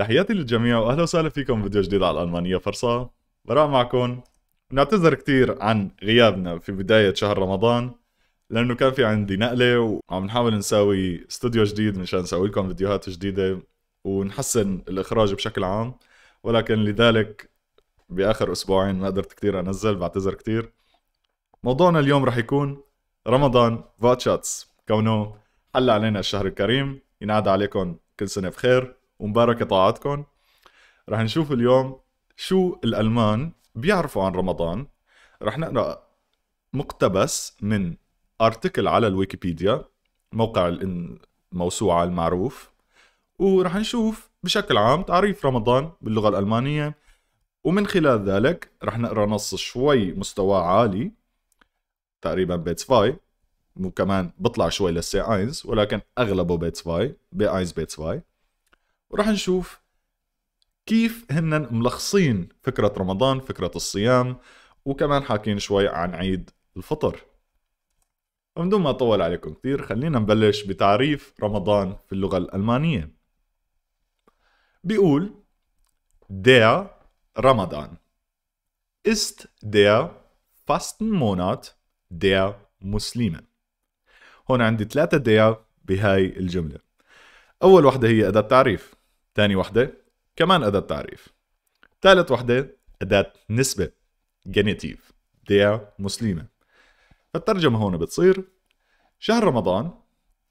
تحياتي للجميع واهلا وسهلا فيكم فيديو جديد على الالمانيه فرصه براء معكم نعتذر كثير عن غيابنا في بدايه شهر رمضان لانه كان في عندي نقله وعم نحاول نساوي استوديو جديد مشان نسوي لكم فيديوهات جديده ونحسن الاخراج بشكل عام ولكن لذلك باخر اسبوعين ما قدرت كثير انزل بعتذر كثير موضوعنا اليوم رح يكون رمضان فاتشاتس كونه حل علينا الشهر الكريم ينعاد عليكم كل سنه بخير ومباركه طاعتكم رح نشوف اليوم شو الالمان بيعرفوا عن رمضان رح نقرا مقتبس من ارتكل على الويكيبيديا موقع الموسوعه المعروف ورح نشوف بشكل عام تعريف رمضان باللغه الالمانيه ومن خلال ذلك رح نقرا نص شوي مستواه عالي تقريبا بيت سفاي وكمان بطلع شوي للسي اينز ولكن اغلبه بيت سفاي بي اينز بيت سفاي وراح نشوف كيف هن ملخصين فكرة رمضان فكرة الصيام وكمان حاكين شوي عن عيد الفطر ومن دون ما أطول عليكم كثير خلينا نبلش بتعريف رمضان في اللغة الألمانية بيقول der Ramadan ist der Fastenmonat der Muslime هون عندي ثلاثة der بهاي الجملة أول واحدة هي أداة تعريف تاني وحدة كمان أداة تعريف ثالث وحدة أداة نسبة جينيتيف ديا مسلمة فالترجمة هون بتصير شهر رمضان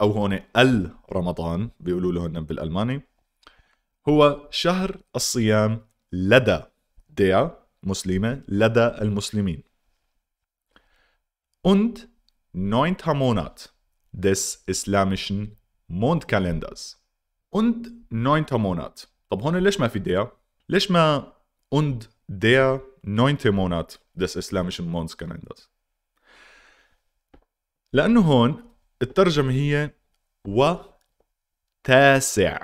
أو هون ال رمضان بيقولوا لهن بالألماني هو شهر الصيام لدى ديا مسلمة لدى المسلمين und neunter Monat des islamischen Mondkalenders. und 9. Monat طب هون ليش ما في der ليش ما und der 9. Monat des islamischen Monatskalenders لأنه هون الترجمة هي وتاسع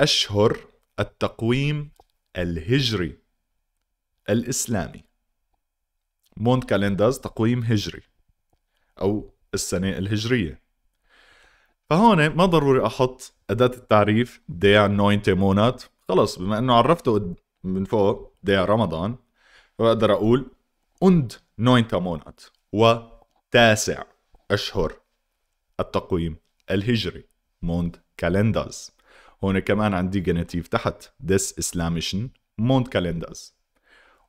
أشهر التقويم الهجري الإسلامي مونت كالندرز تقويم هجري أو السنة الهجرية فهون ما ضروري احط اداه التعريف ديع نوينتي مونات خلص بما انه عرفته من فوق ديع رمضان فبقدر اقول und نوينتامونات وتاسع اشهر التقويم الهجري موند كالندرز هون كمان عندي جنتيف تحت اسلامشن موند كالندرز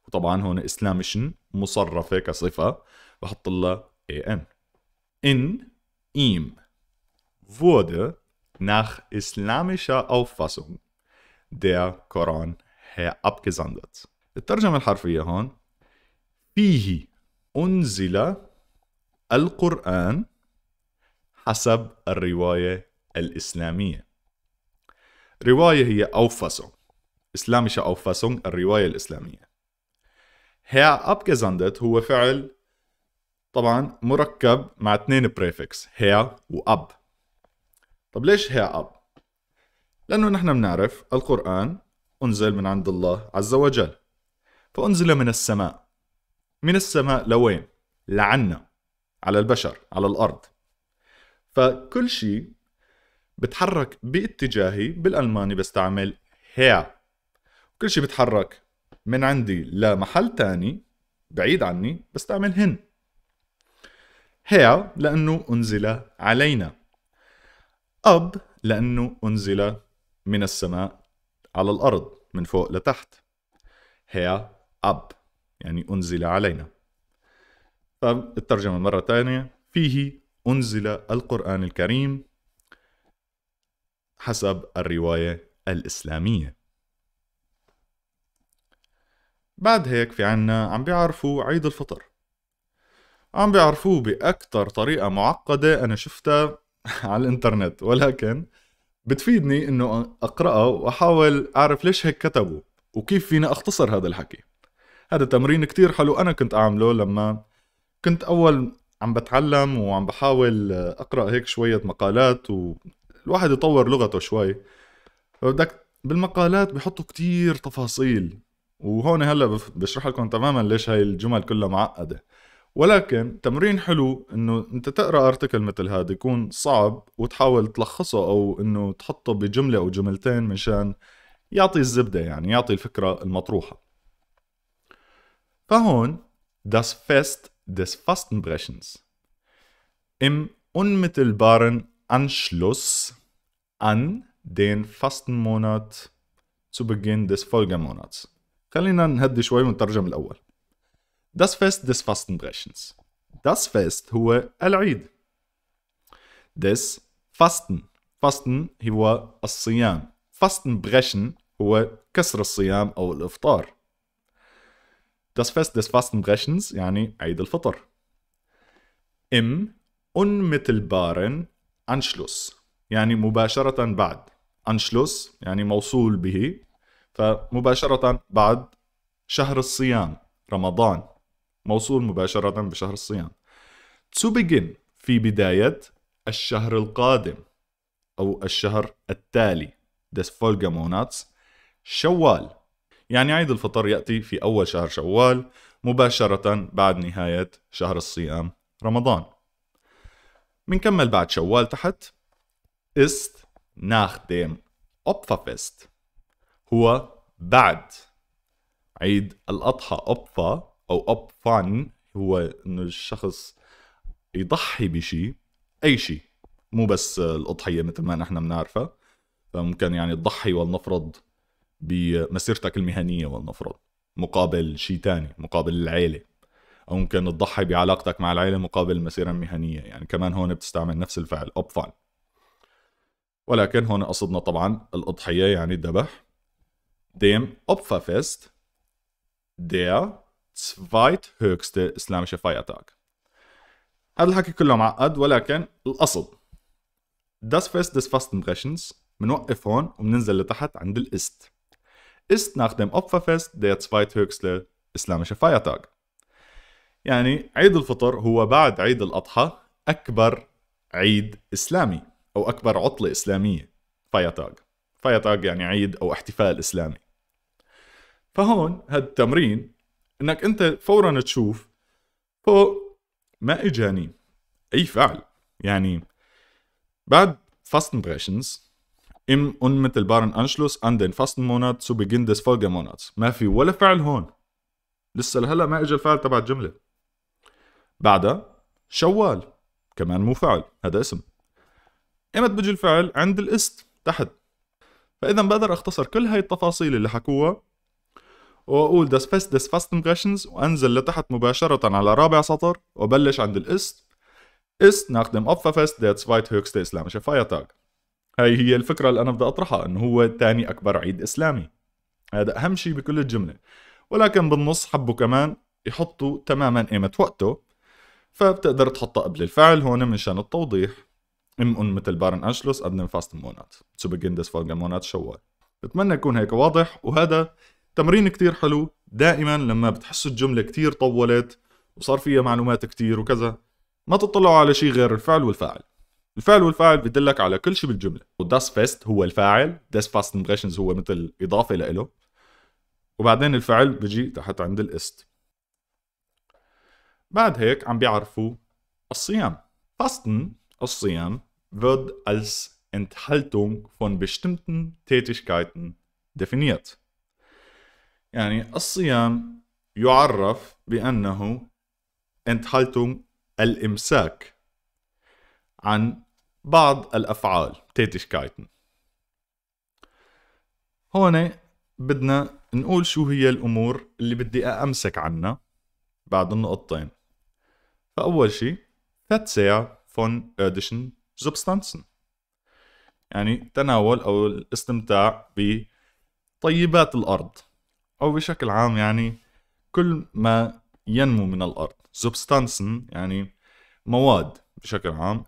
وطبعا هون اسلامشن مصرفة كصفة بحط لها ان ان ايم wurde nach islamischer Auffassung der Koran herabgesandt. الترجمة الحرفية هون فيه أنزل القرآن حسب الرواية الإسلامية رواية هي أوفاسون إسلاميشة أوفاسون الرواية الإسلامية هير abgesandt هو فعل طبعا مركب مع اثنين her و ab طب ليش هي اب لانه نحن بنعرف القران انزل من عند الله عز وجل فانزل من السماء من السماء لوين لعنا على البشر على الارض فكل شيء بتحرك باتجاهي بالالماني بستعمل هي كل شيء بتحرك من عندي لمحل تاني بعيد عني بستعمل هن هي لانه انزل علينا أب لأنه أنزل من السماء على الأرض من فوق لتحت هي أب يعني أنزل علينا فالترجمة مرة ثانية فيه أنزل القرآن الكريم حسب الرواية الإسلامية بعد هيك في عنا عم بيعرفوا عيد الفطر عم بيعرفوه بأكتر طريقة معقدة أنا شفتها على الانترنت ولكن بتفيدني انه اقراها واحاول اعرف ليش هيك كتبوا وكيف فينا اختصر هذا الحكي هذا تمرين كتير حلو انا كنت اعمله لما كنت اول عم بتعلم وعم بحاول اقرا هيك شويه مقالات والواحد يطور لغته شوي فبدك بالمقالات بحطوا كتير تفاصيل وهون هلا بشرح لكم تماما ليش هاي الجمل كلها معقده ولكن تمرين حلو انه انت تقرا ارتكل مثل هذا يكون صعب وتحاول تلخصه او انه تحطه بجمله او جملتين مشان يعطي الزبده يعني يعطي الفكره المطروحه فهون das Fest des Fastenbrechens. Im unmittelbaren Anschluss an den Fastenmonat zu Beginn des Folgemonats. خلينا نهدي شوي ونترجم الأول. Das Fest des Fastenbrechens. Das Fest هو العيد. Des Fasten. Fasten هو الصيام. Fastenbrechen هو كسر الصيام أو الإفطار. Das Fest des Fastenbrechens يعني عيد الفطر. Im unmittelbaren Anschluss يعني مباشرة بعد. Anschluss يعني موصول به فمباشرة بعد شهر الصيام رمضان موصول مباشرة بشهر الصيام to begin في بداية الشهر القادم أو الشهر التالي des Folgemonats شوال يعني عيد الفطر يأتي في أول شهر شوال مباشرة بعد نهاية شهر الصيام رمضان منكمل بعد شوال تحت ist nach dem Opferfest هو بعد عيد الأضحى أوبفا او اب فان هو انه الشخص يضحي بشيء اي شيء مو بس الاضحيه مثل ما نحن بنعرفها فممكن يعني تضحي ولنفرض بمسيرتك المهنيه ولنفرض مقابل شيء تاني مقابل العيله او ممكن تضحي بعلاقتك مع العيله مقابل المسيره المهنيه يعني كمان هون بتستعمل نفس الفعل اب فان ولكن هون قصدنا طبعا الاضحيه يعني الذبح ديم اوبفا فيست دير zweithöchste islamische Feiertag. هذا الحكي كله معقد ولكن الأصل Das Fest des Fastenbrechens بنوقف هون وبننزل لتحت عند الإست إست nach dem Opferfest der zweithöchste islamische Feiertag. يعني عيد الفطر هو بعد عيد الأضحى أكبر عيد إسلامي أو أكبر عطلة إسلامية فيتاغ فيتاغ يعني عيد أو احتفال إسلامي فهون التمرين انك انت فورا تشوف فوق ما اجاني اي فعل يعني بعد Fastenbrechens im unmittelbaren Anschluss an مونات سو بيجن ذس des مونات ما في ولا فعل هون لسه لهلا ما اجى الفعل تبع الجمله بعدها شوال كمان مو فعل هذا اسم ايمت بيجي الفعل عند الاست تحت فاذا بقدر اختصر كل هاي التفاصيل اللي حكوها وأقول دس دسفست امبريشنز وأنزل لتحت مباشرة على رابع سطر وبلش عند الإست إست ناخدم أب فست ذاتس فايت هوكست اسلام شفايا تاج هاي هي الفكرة اللي أنا بدي أطرحها إنه هو تاني أكبر عيد إسلامي هذا أهم شيء بكل الجملة ولكن بالنص حبوا كمان يحطوا تماما قيمة وقته فبتقدر تحطها قبل الفعل هون منشان التوضيح ام ان مثل بارن انشلوس ابن فاست مونات سو begin ذس folgenden Monats شوال بتمنى يكون هيك واضح وهذا تمرين كتير حلو دائما لما بتحسوا الجملة كتير طولت وصار فيها معلومات كتير وكذا ما تطلعوا على شيء غير الفعل والفاعل الفعل والفاعل بدلك على كل شيء بالجملة وداس فيست هو الفاعل داس فاست impressions هو مثل إضافة لإله وبعدين الفعل بيجي تحت عند الاست بعد هيك عم بيعرفوا الصيام Fasten الصيام wird als Enthaltung von bestimmten Tätigkeiten definiert. يعني الصيام يعرف بأنه Enthaltung الإمساك عن بعض الأفعال تيتشكايتن هون بدنا نقول شو هي الأمور اللي بدي أمسك عنها بعد النقطتين فأول شيء فتسع von irdischen زبستانسن يعني تناول أو الاستمتاع بطيبات الأرض أو بشكل عام يعني كل ما ينمو من الأرض substance يعني مواد بشكل عام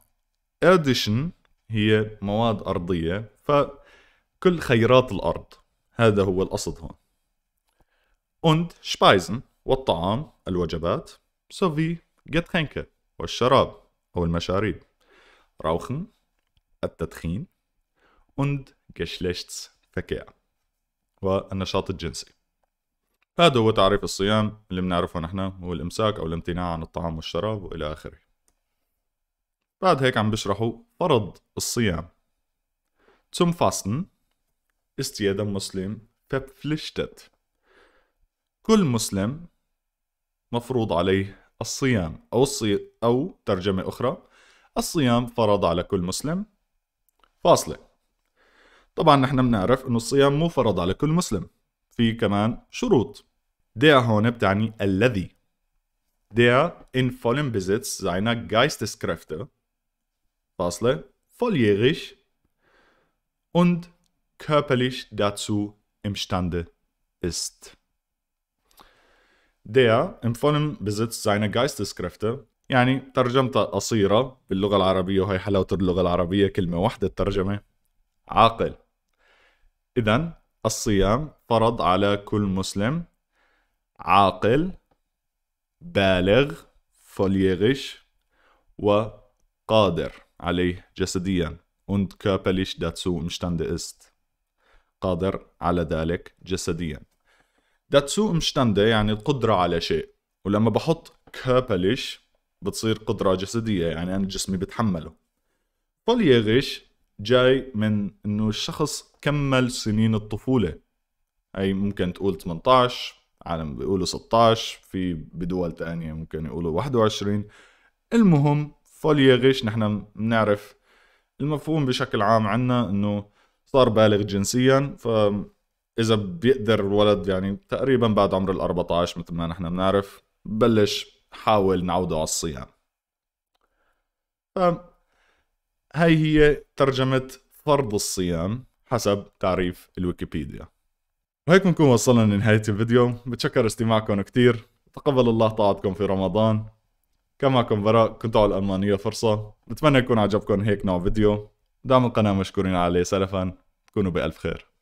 addition هي مواد أرضية فكل خيرات الأرض هذا هو القصد هون und Speisen والطعام الوجبات sowie Getränke والشراب أو المشاريب Rauchen التدخين und Geschlechtsverkehr والنشاط الجنسي هذا هو تعريف الصيام اللي بنعرفه نحن هو الإمساك أو الامتناع عن الطعام والشراب وإلى آخره بعد هيك عم بشرحوا فرض الصيام Zum Fasten ist jeder Muslim verpflichtet. كل مسلم مفروض عليه الصيام أو الصي... أو ترجمة أخرى الصيام فرض على كل مسلم فاصلة طبعا نحن بنعرف أنه الصيام مو فرض على كل مسلم في كمان شروط Der هون بتعني الذي. Der in vollem Besitz seiner Geisteskräfte. فاصله volljährig und körperlich dazu imstande ist. Der in vollem Besitz seiner Geisteskräfte يعني ترجمتها قصيرة باللغة العربية وهي حلاوة اللغة العربية كلمة واحدة الترجمة عاقل إذا الصيام فرض على كل مسلم عاقل بالغ فوليغش وقادر عليه جسديا und körperlich dazu imstande ist قادر على ذلك جسديا dazu imstande يعني القدرة على شيء ولما بحط körperlich بتصير قدرة جسدية يعني أنا جسمي بتحمله فوليغش جاي من انه الشخص كمل سنين الطفولة أي ممكن تقول 18 عالم بيقولوا 16 في بدول تانية ممكن يقولوا 21 المهم فوليغش نحن بنعرف المفهوم بشكل عام عنا انه صار بالغ جنسيا ف اذا بيقدر الولد يعني تقريبا بعد عمر ال 14 مثل ما نحن بنعرف بلش حاول نعوده على الصيام ف هاي هي ترجمة فرض الصيام حسب تعريف الويكيبيديا وهيك بنكون وصلنا لنهاية الفيديو بتشكر استماعكم كتير تقبل الله طاعتكم في رمضان كان معكم براء كنت على الألمانية فرصة بتمنى يكون عجبكم هيك نوع فيديو دعم القناة مشكورين عليه سلفا تكونوا بألف خير